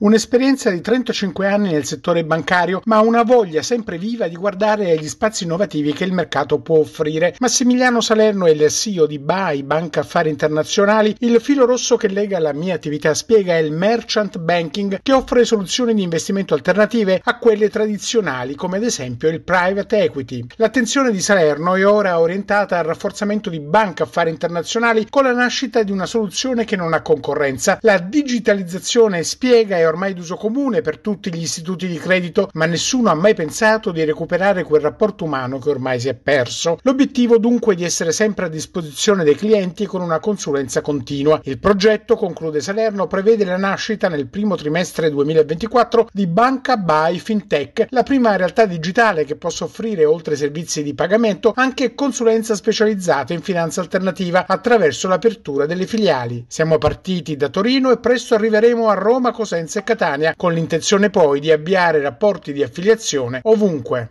Un'esperienza di 35 anni nel settore bancario, ma una voglia sempre viva di guardare agli spazi innovativi che il mercato può offrire. Massimiliano Salerno è il CEO di BAI, Banca Affari Internazionali. Il filo rosso che lega la mia attività spiega è il merchant banking, che offre soluzioni di investimento alternative a quelle tradizionali, come ad esempio il private equity. L'attenzione di Salerno è ora orientata al rafforzamento di Banca Affari Internazionali con la nascita di una soluzione che non ha concorrenza. La digitalizzazione spiega e ormai d'uso comune per tutti gli istituti di credito, ma nessuno ha mai pensato di recuperare quel rapporto umano che ormai si è perso. L'obiettivo dunque è di essere sempre a disposizione dei clienti con una consulenza continua. Il progetto, conclude Salerno, prevede la nascita nel primo trimestre 2024 di Banca by Fintech, la prima realtà digitale che possa offrire, oltre ai servizi di pagamento, anche consulenza specializzata in finanza alternativa attraverso l'apertura delle filiali. Siamo partiti da Torino e presto arriveremo a Roma, Cosenza Catania con l'intenzione poi di avviare rapporti di affiliazione ovunque.